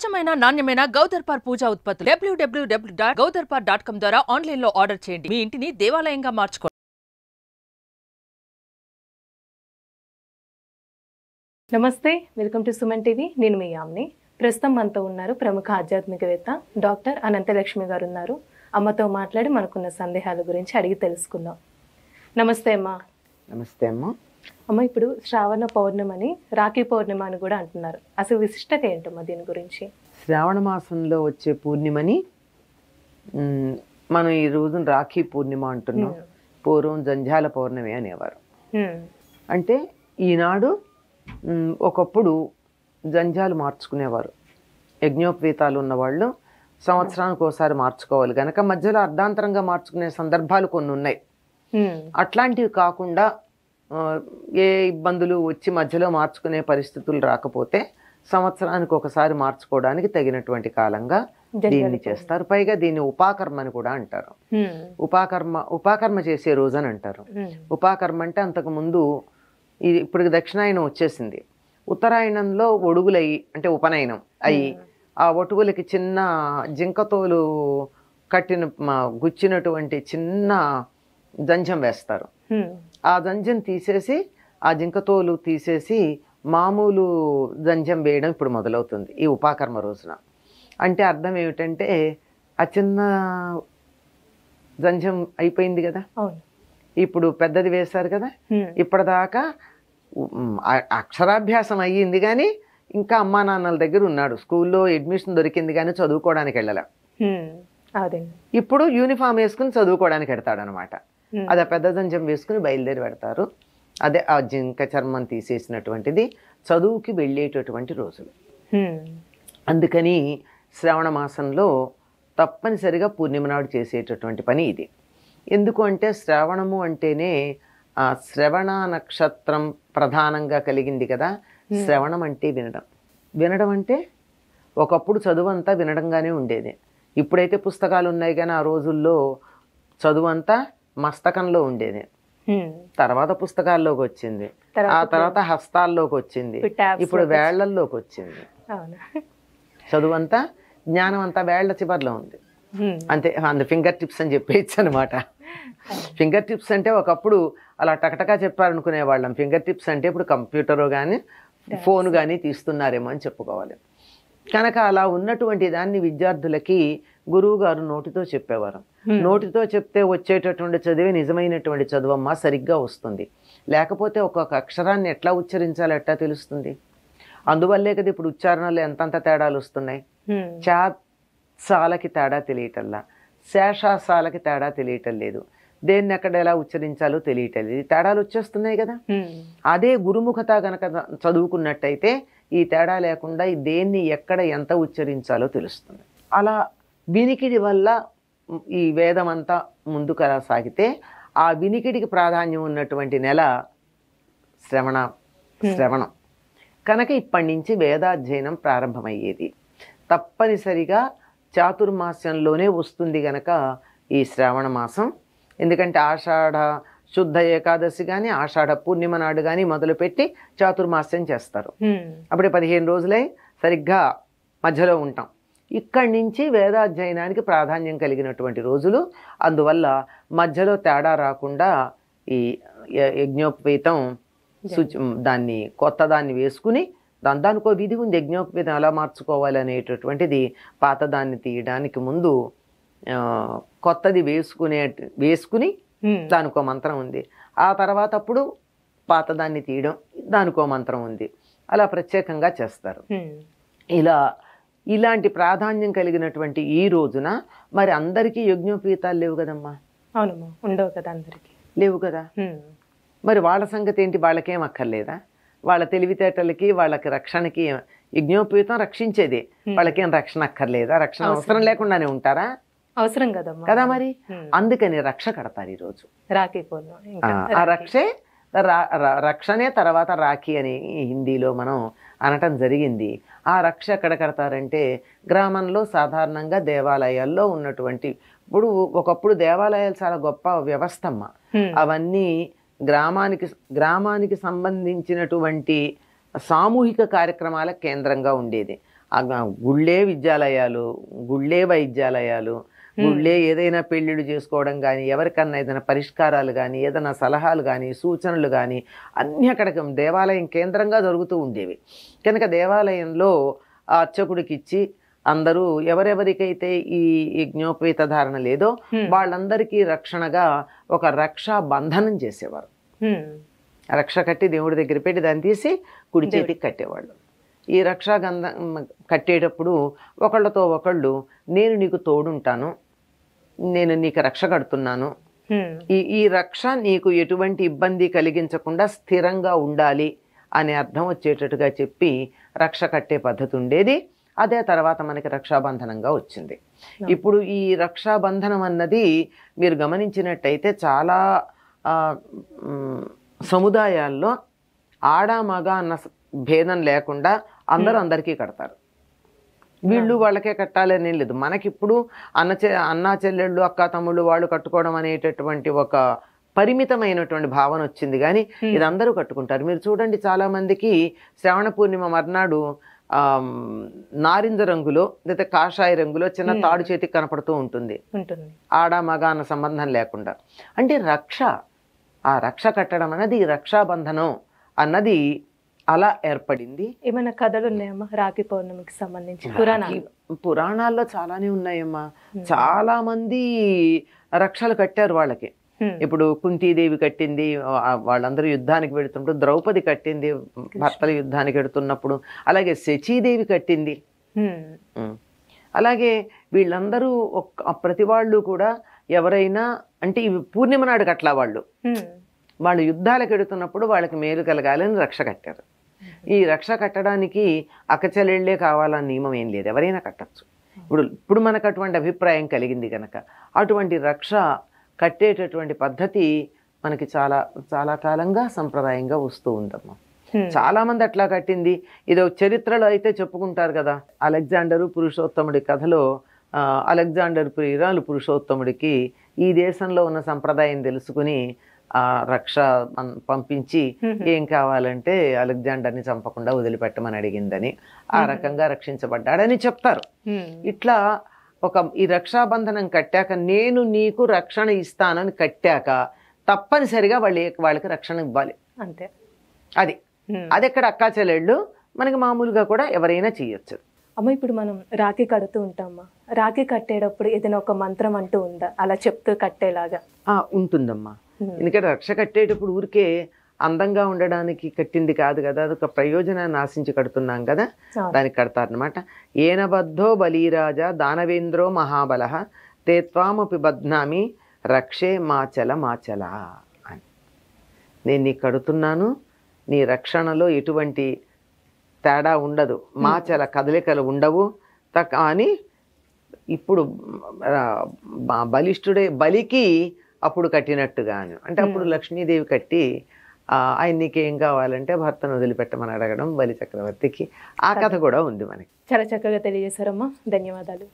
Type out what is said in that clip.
స్వచ్ఛమైన నాణ్యమైన గౌదర్పార్ పూజా ఉత్పత్తులు W W W dot Gaudarpar dot com ద్వారా ఆన్లైన్ లో ఆర్డర్ చేయండి మీ ఇంటిని దేవాలయంగా మార్చుకోండి నమస్తే వెల్కమ్ టు సుమన్ టీవీ నేను మీ యామ్ని ప్రస్తుతం మనతో ఉన్నారు ప్రముఖ ఆధ్యాత్మికవేత్త డాక్టర్ అనంతలక్ష్మి గారు ఉన్నారు అమ్మతో మాట్లాడి మనకున్న సందేహాల గురించి అడిగి తెలుసుకుందాం నమస్తే అమ్మా నమస్తే అమ్మా అమ్మ ఇప్పుడు శ్రావణ పౌర్ణమని రాఖీ పౌర్ణిమ అని కూడా అంటున్నారు అసలు విశిష్టత ఏంటమ్మా దీని గురించి శ్రావణ మాసంలో వచ్చే పూర్ణిమని మనం ఈ రోజున రాఖీ పూర్ణిమ అంటున్నాం పూర్వం జంజాల పౌర్ణమి అనేవారు అంటే ఈనాడు ఒకప్పుడు జంజాలు మార్చుకునేవారు యజ్ఞోపేతాలు ఉన్నవాళ్ళు సంవత్సరానికి ఒకసారి మార్చుకోవాలి కనుక మధ్యలో అర్ధాంతరంగా మార్చుకునే సందర్భాలు కొన్ని ఉన్నాయి అట్లాంటివి కాకుండా ఏ ఇబ్బందులు వచ్చి మధ్యలో మార్చుకునే పరిస్థితులు రాకపోతే సంవత్సరానికి ఒకసారి మార్చుకోవడానికి తగినటువంటి కాలంగా దీన్ని చేస్తారు పైగా దీన్ని ఉపాకర్మ అని కూడా అంటారు ఉపాకర్మ ఉపాకర్మ చేసే రోజు అని అంటారు ఉపాకర్మ అంటే అంతకుముందు ఇది ఇప్పుడు దక్షిణాయనం వచ్చేసింది ఉత్తరాయణంలో ఒడుగులయ్యి అంటే ఉపనయనం అయ్యి ఆ ఒటుగులకి చిన్న జింకతోలు కట్టిన గుచ్చినటువంటి చిన్న జంజం వేస్తారు ఆ జంజం తీసేసి ఆ జింకతోలు తీసేసి మామూలు జంజం వేయడం ఇప్పుడు మొదలవుతుంది ఈ ఉపాకర్మ రోజున అంటే అర్థం ఏమిటంటే ఆ చిన్న జంజం అయిపోయింది కదా ఇప్పుడు పెద్దది వేశారు కదా ఇప్పటిదాకా అక్షరాభ్యాసం అయ్యింది కానీ ఇంకా అమ్మా నాన్నల దగ్గర ఉన్నాడు స్కూల్లో అడ్మిషన్ దొరికింది కానీ చదువుకోవడానికి వెళ్ళలే ఇప్పుడు యూనిఫామ్ వేసుకుని చదువుకోవడానికి అనమాట Hmm. అది ఆ పెద్ద దంజం వేసుకుని బయలుదేరి పెడతారు అదే ఆ జింక చర్మం తీసేసినటువంటిది చదువుకి వెళ్ళేటటువంటి రోజులు hmm. అందుకని శ్రావణ మాసంలో తప్పనిసరిగా పూర్ణిమ నాడు చేసేటటువంటి పని ఇది ఎందుకు అంటే శ్రావణము అంటేనే ఆ శ్రవణ నక్షత్రం ప్రధానంగా కలిగింది కదా hmm. శ్రవణం అంటే వినడం వినడం అంటే ఒకప్పుడు చదువు అంతా వినడంగానే ఉండేది ఇప్పుడైతే పుస్తకాలు ఉన్నాయి కానీ ఆ రోజుల్లో చదువు అంతా మస్తకంలో ఉండేది తర్వాత పుస్తకాల్లోకి వచ్చింది ఆ తర్వాత హస్తాల్లోకి వచ్చింది ఇప్పుడు వేళ్లల్లోకి వచ్చింది చదువు అంతా జ్ఞానం అంతా వేళ్ల చివరిలో ఉంది అంతే అందు ఫింగర్ టిప్స్ అని చెప్పేయచ్చు అనమాట ఫింగర్ టిప్స్ అంటే ఒకప్పుడు అలా టకటకా చెప్పారనుకునే వాళ్ళం ఫింగర్ టిప్స్ అంటే ఇప్పుడు కంప్యూటర్ కానీ ఫోన్ కానీ తీస్తున్నారేమో అని చెప్పుకోవాలి కనుక అలా ఉన్నటువంటి దాన్ని విద్యార్థులకి గురువుగారు నోటితో చెప్పేవారు నోటితో చెప్తే వచ్చేటటువంటి చదివే నిజమైనటువంటి చదువు అమ్మా సరిగ్గా వస్తుంది లేకపోతే ఒక్కొక్క అక్షరాన్ని ఎట్లా ఉచ్చరించాలి ఎట్లా తెలుస్తుంది అందువల్లే కదా ఇప్పుడు ఉచ్చారణలో ఎంతంత తేడాలు వస్తున్నాయి చా సాలకి తేడా తెలియటల్లా శేషాసాలకి తేడా తెలియటం లేదు దేన్ని ఎక్కడ ఎలా ఉచ్చరించాలో తెలియటం లేదు తేడాలు వచ్చేస్తున్నాయి కదా అదే గురుముఖత గనక చదువుకున్నట్టయితే ఈ తేడా లేకుండా దేన్ని ఎక్కడ ఎంత ఉచ్చరించాలో తెలుస్తుంది అలా వినికిడి వల్ల ఈ వేదం అంతా ముందుకు సాగితే ఆ వినికిడికి ప్రాధాన్యం ఉన్నటువంటి నెల శ్రవణ శ్రవణం కనుక ఇప్పటి నుంచి వేదాధ్యయనం ప్రారంభమయ్యేది తప్పనిసరిగా చాతుర్మాస్యంలోనే వస్తుంది గనక ఈ శ్రావణ మాసం ఎందుకంటే ఆషాఢ శుద్ధ ఏకాదశి కానీ ఆషాఢ పూర్ణిమ నాడు కానీ మొదలుపెట్టి చాతుర్మాస్యం చేస్తారు అప్పుడే పదిహేను రోజులై సరిగ్గా మధ్యలో ఉంటాం ఇక్కడి నుంచి వేదాధ్యయనానికి ప్రాధాన్యం కలిగినటువంటి రోజులు అందువల్ల మధ్యలో తేడా రాకుండా ఈ యజ్ఞోపేతం దాన్ని కొత్త దాన్ని వేసుకుని దాని దానికో విధి ఉంది యజ్ఞోపీతం ఎలా మార్చుకోవాలి అనేటటువంటిది పాత దాన్ని తీయడానికి ముందు కొత్తది వేసుకునే వేసుకుని దానికో మంత్రం ఉంది ఆ తర్వాత అప్పుడు పాత దాన్ని తీయడం దానికో మంత్రం ఉంది అలా ప్రత్యేకంగా చేస్తారు ఇలా ఇలాంటి ప్రాధాన్యం కలిగినటువంటి ఈ రోజున మరి అందరికీ యజ్ఞోపేతాలు లేవు కదమ్మా అవునమ్మా ఉండవు కదా అందరికీ లేవు కదా మరి వాళ్ళ సంగతి ఏంటి వాళ్ళకేం అక్కర్లేదా వాళ్ళ తెలివితేటలకి వాళ్ళకి రక్షణకి యజ్ఞోపేతం రక్షించేదే వాళ్ళకేం రక్షణ అక్కర్లేదా రక్షణ అవసరం లేకుండానే ఉంటారా అవసరం కదమ్మా కదా మరి అందుకని రక్ష కడతారు ఈరోజు రాఖీ ఆ రక్షే రక్షనే తర్వాత రాఖీ అని హిందీలో మనం అనటం జరిగింది ఆ రక్ష ఎక్కడ కడతారంటే గ్రామంలో సాధారణంగా దేవాలయాల్లో ఉన్నటువంటి ఇప్పుడు ఒకప్పుడు దేవాలయాలు చాలా గొప్ప వ్యవస్థ అమ్మ అవన్నీ గ్రామానికి గ్రామానికి సంబంధించినటువంటి సామూహిక కార్యక్రమాల కేంద్రంగా ఉండేది గుళ్ళే విద్యాలయాలు గుళ్ళే వైద్యాలయాలు గుళ్ళే ఏదైనా పెళ్లిళ్ళు చేసుకోవడం కానీ ఎవరికన్నా ఏదైనా పరిష్కారాలు కానీ ఏదైనా సలహాలు కానీ సూచనలు కానీ అన్ని అక్కడికి దేవాలయం కేంద్రంగా జరుగుతూ ఉండేవి కనుక దేవాలయంలో ఆ అర్చకుడికి ఇచ్చి అందరూ ఎవరెవరికైతే ఈ యజ్ఞోపేత ధారణ లేదో వాళ్ళందరికీ రక్షణగా ఒక రక్షా బంధనం చేసేవారు రక్ష కట్టి దేవుడి దగ్గర పెట్టి దాన్ని తీసి కుడి చేతికి కట్టేవాళ్ళు ఈ రక్షాగంధం కట్టేటప్పుడు ఒకళ్ళతో ఒకళ్ళు నేను నీకు తోడుంటాను నేను నీకు రక్ష కడుతున్నాను ఈ ఈ రక్ష నీకు ఎటువంటి ఇబ్బంది కలిగించకుండా స్థిరంగా ఉండాలి అనే అర్థం వచ్చేటట్టుగా చెప్పి రక్ష కట్టే పద్ధతి ఉండేది అదే తర్వాత మనకి రక్షాబంధనంగా వచ్చింది ఇప్పుడు ఈ రక్షాబంధనం అన్నది మీరు గమనించినట్టయితే చాలా సముదాయాల్లో ఆడ మగ అన్న భేదం లేకుండా అందరూ అందరికీ కడతారు వీళ్ళు వాళ్ళకే కట్టాలనే లేదు మనకిప్పుడు అన్న చె అన్న చెల్లెళ్ళు అక్క తమ్ముళ్ళు వాళ్ళు కట్టుకోవడం అనేటటువంటి ఒక పరిమితమైనటువంటి భావన వచ్చింది కానీ ఇది అందరూ కట్టుకుంటారు మీరు చూడండి చాలామందికి శ్రావణ పూర్ణిమ మర్నాడు నారింజ రంగులో లేదా కాషాయ రంగులో చిన్న తాడు చేతికి కనపడుతూ ఉంటుంది ఆడ మగ అన్న సంబంధం లేకుండా అంటే రక్ష ఆ రక్ష కట్టడం అన్నది రక్షాబంధనం అన్నది అలా ఏర్పడింది ఏమైనా కథలు ఉన్నాయమ్మా రాఖీ పౌర్ణమికి సంబంధించి పురాణాలు పురాణాల్లో చాలానే ఉన్నాయమ్మా చాలా మంది రక్షలు కట్టారు వాళ్ళకి ఇప్పుడు కుంతీదేవి కట్టింది వాళ్ళందరూ యుద్ధానికి పెడుతుంటారు ద్రౌపది కట్టింది భర్తల యుద్ధానికి వెడుతున్నప్పుడు అలాగే శచీదేవి కట్టింది అలాగే వీళ్ళందరూ ప్రతి వాళ్ళు కూడా ఎవరైనా అంటే ఇవి పూర్ణిమ నాడు కట్ల వాళ్ళు వాళ్ళు యుద్ధాలకు ఎడుతున్నప్పుడు వాళ్ళకి మేలు కలగాలని రక్ష కట్టారు ఈ రక్ష కట్టడానికి అక్కచెల్లెళ్లే కావాలని నియమం ఏం లేదు ఎవరైనా కట్టచ్చు ఇప్పుడు ఇప్పుడు మనకు అటువంటి అభిప్రాయం కలిగింది కనుక అటువంటి రక్ష కట్టేటటువంటి పద్ధతి మనకి చాలా చాలా కాలంగా సంప్రదాయంగా వస్తూ ఉందమ్మా చాలామంది అట్లా కట్టింది ఇది చరిత్రలో అయితే చెప్పుకుంటారు కదా అలెగ్జాండరు పురుషోత్తముడి కథలో అలెగ్జాండర్ ప్రియురాలు పురుషోత్తముడికి ఈ దేశంలో ఉన్న సంప్రదాయం తెలుసుకుని ఆ రక్ష పంపించి ఏం కావాలంటే అలెగ్జాండర్ని చంపకుండా వదిలిపెట్టమని అడిగిందని ఆ రకంగా రక్షించబడ్డాడని చెప్తారు ఇట్లా ఒక ఈ రక్షాబంధనం కట్టాక నేను నీకు రక్షణ ఇస్తానని కట్టాక తప్పనిసరిగా వాళ్ళు వాళ్ళకి రక్షణ ఇవ్వాలి అంతే అది అది ఎక్కడ అక్కా చెల్లెళ్ళు మనకి మామూలుగా కూడా ఎవరైనా చేయొచ్చు అమ్మ ఇప్పుడు మనం రాఖీ కడుతూ ఉంటామా రాఖీ కట్టేటప్పుడు ఏదైనా ఒక మంత్రం అంటూ ఉందా అలా చెప్తూ కట్టేలాగా ఉంటుందమ్మా Hmm. ఎందుకంటే రక్ష కట్టేటప్పుడు ఊరికే అందంగా ఉండడానికి కట్టింది కాదు కదా అదొక ప్రయోజనాన్ని ఆశించి కడుతున్నాం కదా దానికి కడతారనమాట ఏనబద్ధో బలీరాజ దానవేంద్రో మహాబల త్వామపి బద్నామి రక్షే మాచల మాచల అని నేను నీ కడుతున్నాను నీ రక్షణలో ఎటువంటి తేడా ఉండదు hmm. మాచల కదలికలు ఉండవు తక్ అని ఇప్పుడు బలిష్ఠుడే బలికి అప్పుడు కట్టినట్టుగాను అంటే అప్పుడు లక్ష్మీదేవి కట్టి ఆయన నీకేం కావాలంటే భర్తను వదిలిపెట్టమని అడగడం బలి చక్రవర్తికి ఆ కథ కూడా ఉంది మనకి చాలా చక్కగా తెలియజేశారమ్మా ధన్యవాదాలు